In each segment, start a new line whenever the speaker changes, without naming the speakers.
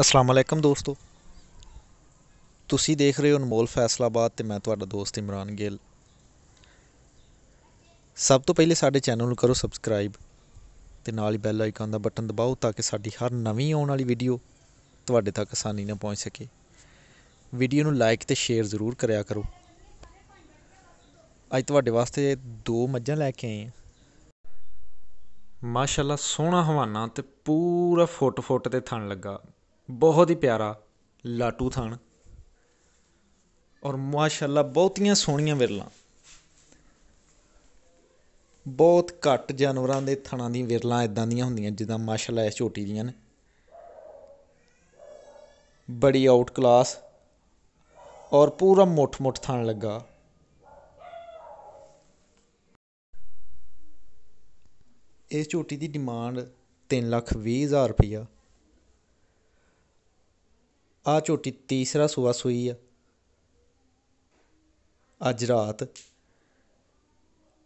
ਅਸਲਾਮ ਅਲੈਕਮ ਦੋਸਤੋ ਤੁਸੀਂ ਦੇਖ ਰਹੇ ਹੋ ਅਨਮੋਲ ਫੈਸਲਾਬਾਦ ਤੇ ਮੈਂ ਤੁਹਾਡਾ ਦੋਸਤ ਇਮਰਾਨ ਗਿੱਲ ਸਭ ਤੋਂ ਪਹਿਲੇ ਸਾਡੇ ਚੈਨਲ ਨੂੰ ਕਰੋ ਸਬਸਕ੍ਰਾਈਬ ਤੇ ਨਾਲ ਹੀ ਬੈਲ ਆਈਕਨ ਦਾ ਬਟਨ ਦਬਾਓ ਤਾਂ ਕਿ ਸਾਡੀ ਹਰ ਨਵੀਂ ਆਉਣ ਵਾਲੀ ਵੀਡੀਓ ਤੁਹਾਡੇ ਤੱਕ ਆਸਾਨੀ ਨਾਲ ਪਹੁੰਚ ਸਕੇ ਵੀਡੀਓ ਨੂੰ ਲਾਈਕ ਤੇ ਸ਼ੇਅਰ ਜ਼ਰੂਰ ਕਰਿਆ ਕਰੋ ਅੱਜ ਤੁਹਾਡੇ ਵਾਸਤੇ ਦੋ ਮੱਝਾਂ ਲੈ ਕੇ ਆਏ ਹਾਂ ਮਾਸ਼ਾਅੱਲਾ
ਸੋਹਣਾ ਹਵਾਨਾ ਤੇ ਪੂਰਾ ਫੁੱਟ ਫੁੱਟ ਤੇ ਥਣ ਲੱਗਾ ਬਹੁਤ ਹੀ ਪਿਆਰਾ ਲਾਟੂ ਥਣ
ਔਰ ਮਾਸ਼ਾਅੱਲਾ ਬਹੁਤੀਆਂ ਸੋਹਣੀਆਂ ਵਿਰਲਾਂ ਬਹੁਤ ਘੱਟ ਜਾਨਵਰਾਂ ਦੇ ਥਣਾਂ ਦੀ ਵਿਰਲਾਂ ਇਦਾਂ ਦੀਆਂ ਹੁੰਦੀਆਂ ਜਿੱਦਾਂ ਮਾਸ਼ਾਅੱਲਾ ਇਸ ਛੋਟੀ ਦੀਆਂ ਨੇ ਬੜੀ ਆਊਟ ਕਲਾਸ ਔਰ ਪੂਰਾ ਮੋਠ ਮੋਠ ਥਣ ਲੱਗਾ ਇਸ ਝੋਟੀ ਦੀ ਡਿਮਾਂਡ 3 ਲੱਖ 20 ਹਜ਼ਾਰ ਰੁਪਇਆ ਆ ਝੋਟੀ ਤੀਸਰਾ ਸੂਆ ਸੂਈ ਆ ਅੱਜ ਰਾਤ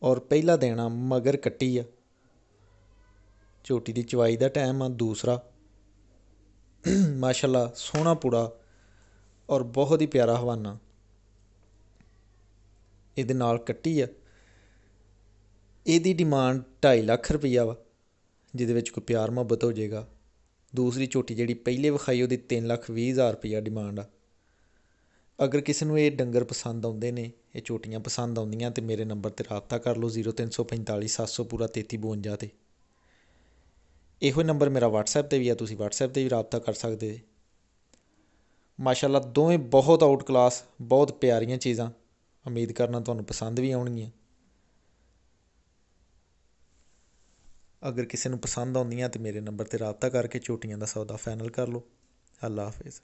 ਔਰ ਪਹਿਲਾ ਦੇਣਾ ਮਗਰ ਕੱਟੀ ਆ ਝੋਟੀ ਦੀ ਚਵਾਈ ਦਾ ਟਾਈਮ ਆ ਦੂਸਰਾ ਮਾਸ਼ਾਅੱਲਾ ਸੋਹਣਾ ਪੂੜਾ ਔਰ ਬਹੁਤ ਹੀ ਪਿਆਰਾ ਹਵਾਨਾ ਇਹਦੇ ਨਾਲ ਕੱਟੀ ਆ ਇਹਦੀ ਡਿਮਾਂਡ 2.5 ਲੱਖ ਰੁਪਈਆ ਵਾ ਜਿਹਦੇ ਵਿੱਚ ਕੋਈ ਪਿਆਰ ਮੁਹੱਬਤ ਹੋ ਜਾਏਗਾ ਦੂਸਰੀ ਝੋਟੀ ਜਿਹੜੀ ਪਹਿਲੇ ਵਿਖਾਈ ਉਹਦੀ 320000 ਲੱਖ ਹਜ਼ਾਰ ਡਿਮਾਂਡ ਆ ਅਗਰ ਕਿਸੇ ਨੂੰ ਇਹ ਡੰਗਰ ਪਸੰਦ ਆਉਂਦੇ ਨੇ ਇਹ ਝੋਟੀਆਂ ਪਸੰਦ ਆਉਂਦੀਆਂ ਤੇ ਮੇਰੇ ਨੰਬਰ 'ਤੇ ਰਾਬਤਾ ਕਰ ਲਓ ਜ਼ੀਰੋ ਪੂਰਾ 3352 'ਤੇ ਇਹੋ ਨੰਬਰ ਮੇਰਾ WhatsApp 'ਤੇ ਵੀ ਆ ਤੁਸੀਂ WhatsApp 'ਤੇ ਵੀ ਰਾਬਤਾ ਕਰ ਸਕਦੇ ਜੇ ਮਾਸ਼ਾਅੱਲਾ ਦੋਵੇਂ ਬਹੁਤ ਆਊਟ ਕਲਾਸ ਬਹੁਤ ਪਿਆਰੀਆਂ ਚੀਜ਼ਾਂ ਉਮੀਦ ਕਰਨਾ ਤੁਹਾਨੂੰ ਪਸੰਦ ਵੀ ਆਉਣਗੀਆਂ ਅਗਰ ਕਿਸੇ ਨੂੰ ਪਸੰਦ ਆਉਂਦੀਆਂ ਤੇ ਮੇਰੇ ਨੰਬਰ 'ਤੇ ਰਾਬਤਾ ਕਰਕੇ ਚੋਟੀਆਂ ਦਾ ਸੌਦਾ ਫਾਈਨਲ ਕਰ ਲਓ ਅੱਲਾ ਹਾਫਿਜ਼